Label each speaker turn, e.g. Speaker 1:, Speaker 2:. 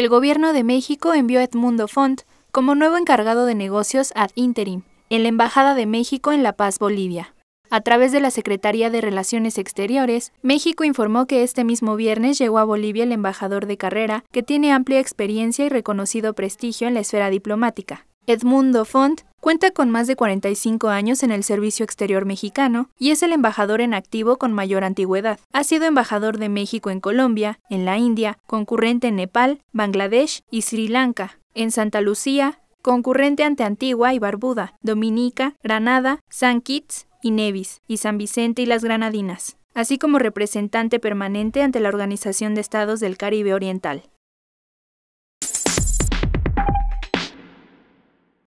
Speaker 1: el gobierno de México envió a Edmundo Font como nuevo encargado de negocios ad interim en la Embajada de México en La Paz, Bolivia. A través de la Secretaría de Relaciones Exteriores, México informó que este mismo viernes llegó a Bolivia el embajador de carrera, que tiene amplia experiencia y reconocido prestigio en la esfera diplomática. Edmundo Font Cuenta con más de 45 años en el Servicio Exterior Mexicano y es el embajador en activo con mayor antigüedad. Ha sido embajador de México en Colombia, en la India, concurrente en Nepal, Bangladesh y Sri Lanka, en Santa Lucía, concurrente ante Antigua y Barbuda, Dominica, Granada, San Kitts y Nevis, y San Vicente y las Granadinas así como representante permanente ante la Organización de Estados del Caribe Oriental.